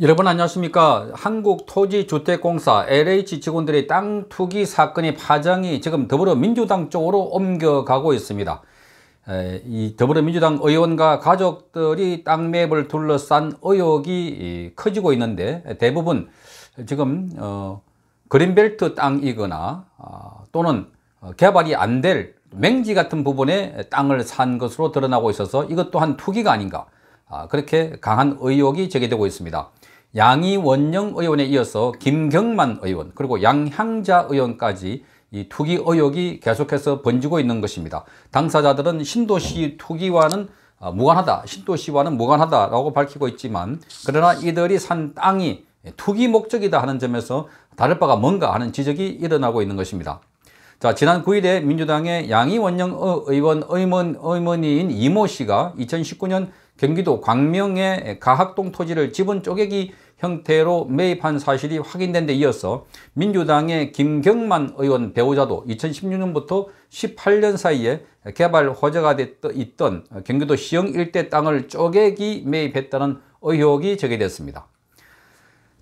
여러분 안녕하십니까 한국토지주택공사 LH 직원들의 땅 투기 사건의 파장이 지금 더불어민주당 쪽으로 옮겨가고 있습니다 이 더불어민주당 의원과 가족들이 땅맵을 둘러싼 의혹이 커지고 있는데 대부분 지금 어, 그린벨트 땅이거나 아, 어, 또는 개발이 안 될 맹지 같은 부분에 땅을 산 것으로 드러나고 있어서 이것 또한 투기가 아닌가 아, 그렇게 강한 의혹이 제기되고 있습니다 양이원영 의원에 이어서 김경만 의원 그리고 양향자 의원까지 이 투기 의혹이 계속해서 번지고 있는 것입니다. 당사자들은 신도시 투기와는 아, 무관하다, 신도시와는 무관하다라고 밝히고 있지만 그러나 이들이 산 땅이 투기 목적이다 하는 점에서 다를 바가 뭔가 하는 지적이 일어나고 있는 것입니다. 자 지난 9일에 민주당의 양이원영 의원 의원 의원인 이모 씨가 2019년 경기도 광명의 가학동 토지를 지분 쪼개기 형태로 매입한 사실이 확인된 데 이어서 민주당의 김경만 의원 배우자도 2016년부터 18년 사이에 개발 허재가 됐던 경기도 시흥 일대 땅을 쪼개기 매입했다는 의혹이 제기됐습니다.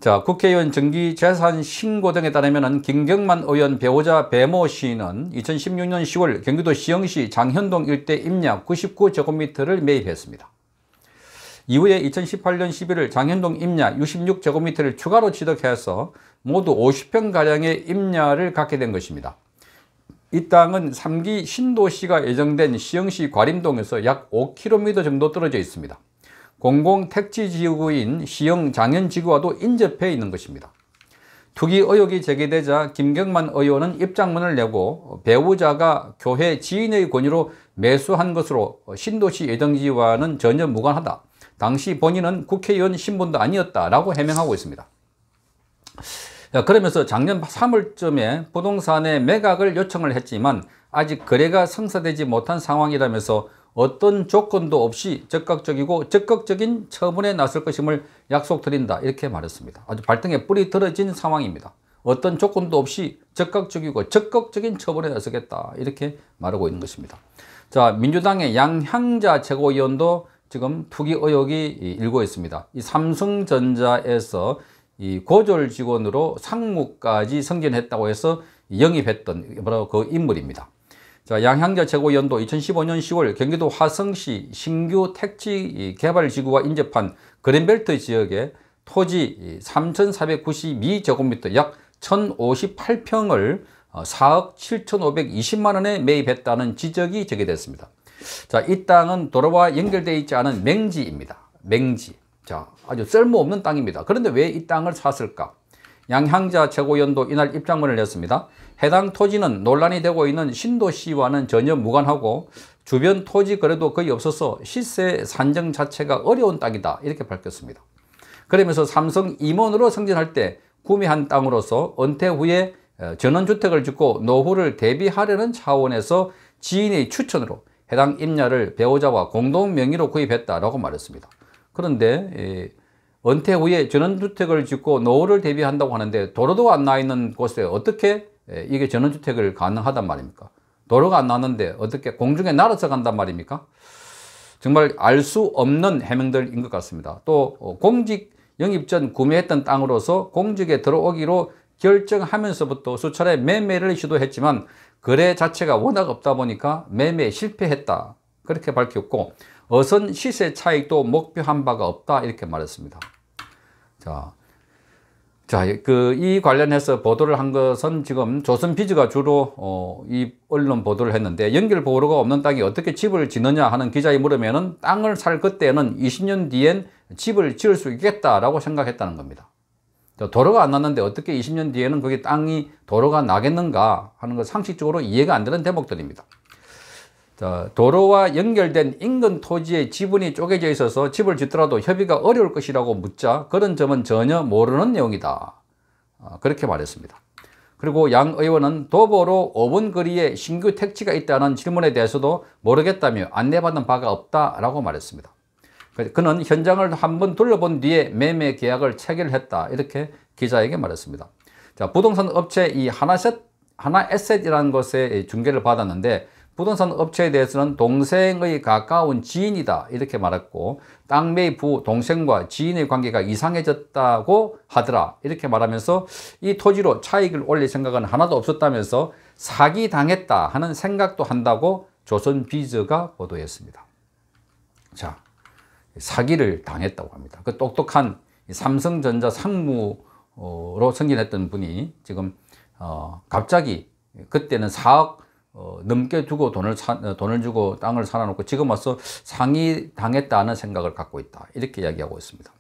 자, 국회의원 정기 재산 신고 등에 따르면 김경만 의원 배우자 배모 씨는 2016년 10월 경기도 시흥시 장현동 일대 임야 99제곱미터를 매입했습니다. 이후에 2018년 11월 장현동 임야 66제곱미터를 추가로 취득해서 모두 50평가량의 임야를 갖게 된 것입니다. 이 땅은 3기 신도시가 예정된 시흥시 과림동에서 약 5km 정도 떨어져 있습니다. 공공택지지구인 시흥 장현지구와도 인접해 있는 것입니다. 투기 의혹이 제기되자 김경만 의원은 입장문을 내고 배우자가 교회 지인의 권유로 매수한 것으로 신도시 예정지와는 전혀 무관하다. 당시 본인은 국회의원 신분도 아니었다라고 해명하고 있습니다. 그러면서 작년 3월쯤에 부동산의 매각을 요청을 했지만 아직 거래가 성사되지 못한 상황이라면서 어떤 조건도 없이 적극적이고 적극적인 처분에 나설 것임을 약속드린다 이렇게 말했습니다. 아주 발등에 뿔이 떨어진 상황입니다. 어떤 조건도 없이 적극적이고 적극적인 처분에 나서겠다 이렇게 말하고 있는 것입니다. 자 민주당의 양향자 최고위원도 지금 투기 의혹이 일고 있습니다. 이 삼성전자에서 이 고졸 직원으로 상무까지 승진했다고 해서 영입했던 바로 그 인물입니다. 자, 양향자 최고위원도 2015년 10월 경기도 화성시 신규 택지 개발 지구와 인접한 그린벨트 지역에 토지 3,492제곱미터 약 1,058평을 4억 7,520만 원에 매입했다는 지적이 제기됐습니다. 자, 이 땅은 도로와 연결되어 있지 않은 맹지입니다. 맹지. 자, 아주 쓸모없는 땅입니다. 그런데 왜 이 땅을 샀을까? 양향자 최고위원도 이날 입장문을 냈습니다. 해당 토지는 논란이 되고 있는 신도시와는 전혀 무관하고 주변 토지 거래도 거의 없어서 시세 산정 자체가 어려운 땅이다 이렇게 밝혔습니다. 그러면서 삼성 임원으로 승진할 때 구매한 땅으로서 은퇴 후에 어, 전원주택을 짓고 노후를 대비하려는 차원에서 지인의 추천으로 해당 임야를 배우자와 공동 명의로 구입했다라고 말했습니다. 그런데 예, 은퇴 후에 전원주택을 짓고 노후를 대비한다고 하는데 도로도 안 나 있는 곳에 어떻게 예, 이게 전원주택을 가능하단 말입니까? 도로가 안 나는데 어떻게 공중에 날아서 간단 말입니까? 정말 알 수 없는 해명들인 것 같습니다. 또 어, 공직 영입 전 구매했던 땅으로서 공직에 들어오기로 결정하면서부터 수차례 매매를 시도했지만 거래 자체가 워낙 없다 보니까 매매 실패했다 그렇게 밝혔고 어선 시세 차익도 목표한 바가 없다 이렇게 말했습니다. 자, 자, 그 이 관련해서 보도를 한 것은 지금 조선피즈가 주로 어, 이 언론 보도를 했는데 연결 보호가 없는 땅이 어떻게 집을 짓느냐 하는 기자의 물으면은 땅을 살 그때는 20년 뒤엔 집을 지을 수 있겠다라고 생각했다는 겁니다. 도로가 안 났는데 어떻게 20년 뒤에는 거기 땅이 도로가 나겠는가 하는 것 상식적으로 이해가 안 되는 대목들입니다. 자, 도로와 연결된 인근 토지의 지분이 쪼개져 있어서 집을 짓더라도 협의가 어려울 것이라고 묻자 그런 점은 전혀 모르는 내용이다. 아, 그렇게 말했습니다. 그리고 양 의원은 도보로 5분 거리에 신규 택지가 있다는 질문에 대해서도 모르겠다며 안내받은 바가 없다라고 말했습니다. 그는 현장을 한번 둘러본 뒤에 매매 계약을 체결했다. 이렇게 기자에게 말했습니다. 자, 부동산 업체 이 하나셋, 하나에셋이라는 것에 중개를 받았는데 부동산 업체에 대해서는 동생의 가까운 지인이다 이렇게 말했고 땅 매입 후 동생과 지인의 관계가 이상해졌다고 하더라 이렇게 말하면서 이 토지로 차익을 올릴 생각은 하나도 없었다면서 사기당했다 하는 생각도 한다고 조선비즈가 보도했습니다. 자, 사기를 당했다고 합니다. 그 똑똑한 삼성전자 상무로 승진했던 분이 지금 어, 갑자기 그때는 4억 어, 넘게 주고 돈을 사, 어, 돈을 주고 땅을 사놔놓고 지금 와서 상이 당했다는 생각을 갖고 있다 이렇게 이야기하고 있습니다.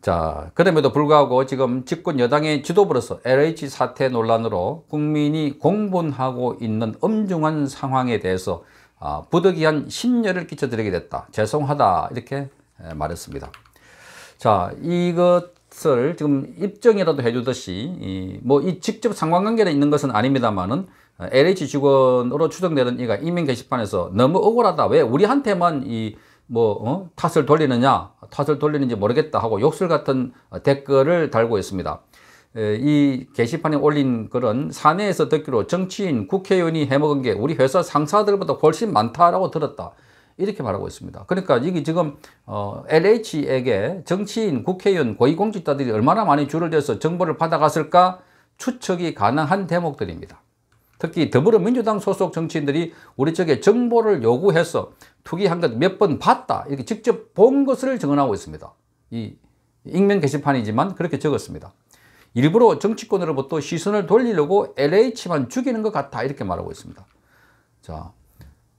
자 그럼에도 불구하고 지금 집권 여당의 지도부로서 LH 사태 논란으로 국민이 공분하고 있는 엄중한 상황에 대해서 아, 부득이 한심려를 끼쳐드리게 됐다. 죄송하다. 이렇게 말했습니다. 자, 이것을 지금 입증이라도 해주듯이, 뭐, 이 직접 상관관계는 있는 것은 아닙니다만은, LH 직원으로 추정되는 이가 이민 게시판에서 너무 억울하다. 왜 우리한테만 이, 뭐, 어? 탓을 돌리느냐, 탓을 돌리는지 모르겠다 하고 욕설 같은 어, 댓글을 달고 있습니다. 예, 이 게시판에 올린 글은 사내에서 듣기로 정치인, 국회의원이 해먹은 게 우리 회사 상사들보다 훨씬 많다라고 들었다. 이렇게 말하고 있습니다. 그러니까 이게 지금 어, LH에게 정치인, 국회의원, 고위공직자들이 얼마나 많이 줄을 대서 정보를 받아갔을까 추측이 가능한 대목들입니다. 특히 더불어민주당 소속 정치인들이 우리 쪽에 정보를 요구해서 투기한 것 몇 번 봤다 이렇게 직접 본 것을 증언하고 있습니다. 이 익명 게시판이지만 그렇게 적었습니다. 일부러 정치권으로부터 시선을 돌리려고 LH만 죽이는 것 같아 이렇게 말하고 있습니다. 자,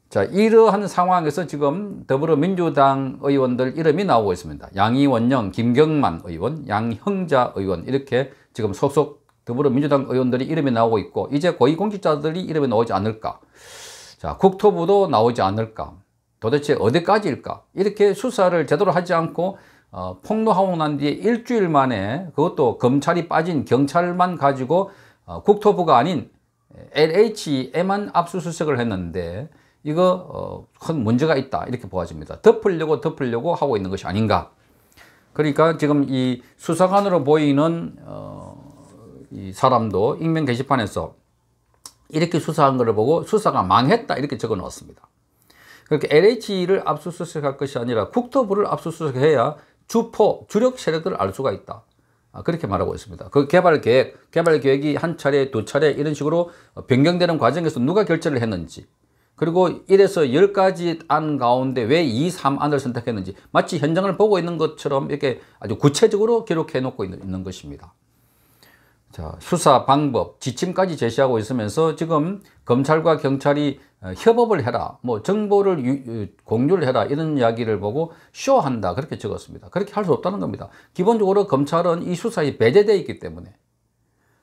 자 이러한 상황에서 지금 더불어민주당 의원들 이름이 나오고 있습니다. 양이원영, 김경만 의원, 양형자 의원 이렇게 지금 소속 더불어민주당 의원들이 이름이 나오고 있고 이제 고위공직자들이 이름이 나오지 않을까 자 국토부도 나오지 않을까 도대체 어디까지일까 이렇게 수사를 제대로 하지 않고 어, 폭로하고 난 뒤에 일주일 만에 그것도 검찰이 빠진 경찰만 가지고 어, 국토부가 아닌 LH에만 압수수색을 했는데 이거 어, 큰 문제가 있다 이렇게 보아집니다. 덮으려고 덮으려고 하고 있는 것이 아닌가. 그러니까 지금 이 수사관으로 보이는 어, 이 사람도 익명 게시판에서 이렇게 수사한 것을 보고 수사가 망했다 이렇게 적어 놓았습니다. 그렇게 LH를 압수수색할 것이 아니라 국토부를 압수수색해야 주포, 주력 세력들을 알 수가 있다. 아, 그렇게 말하고 있습니다. 그 개발 계획, 개발 계획이 한 차례, 두 차례 이런 식으로 변경되는 과정에서 누가 결제를 했는지 그리고 1에서 10가지 안 가운데 왜 2, 3안을 선택했는지 마치 현장을 보고 있는 것처럼 이렇게 아주 구체적으로 기록해 놓고 있는 것입니다. 자, 수사 방법, 지침까지 제시하고 있으면서 지금 검찰과 경찰이 어, 협업을 해라, 뭐 정보를 유, 공유를 해라 이런 이야기를 보고 쇼한다 그렇게 적었습니다. 그렇게 할 수 없다는 겁니다. 기본적으로 검찰은 이 수사에 배제되어 있기 때문에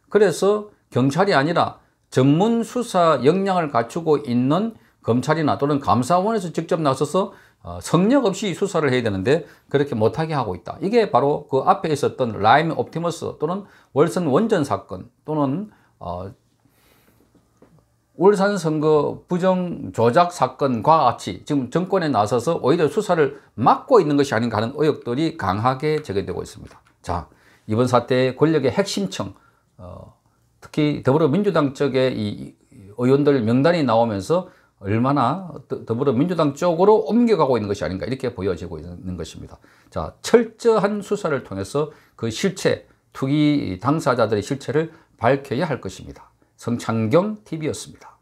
그래서 경찰이 아니라 전문 수사 역량을 갖추고 있는 검찰이나 또는 감사원에서 직접 나서서 어, 성력 없이 수사를 해야 되는데 그렇게 못하게 하고 있다. 이게 바로 그 앞에 있었던 라임 옵티머스 또는 월선 원전 사건 또는 어, 울산 선거 부정 조작 사건과 같이 지금 정권에 나서서 오히려 수사를 막고 있는 것이 아닌가 하는 의혹들이 강하게 제기되고 있습니다. 자, 이번 사태의 권력의 핵심층, 어, 특히 더불어민주당 쪽의 이 의원들 명단이 나오면서 얼마나 더불어민주당 쪽으로 옮겨가고 있는 것이 아닌가 이렇게 보여지고 있는 것입니다. 자, 철저한 수사를 통해서 그 실체, 투기 당사자들의 실체를 밝혀야 할 것입니다. 성창경 TV였습니다.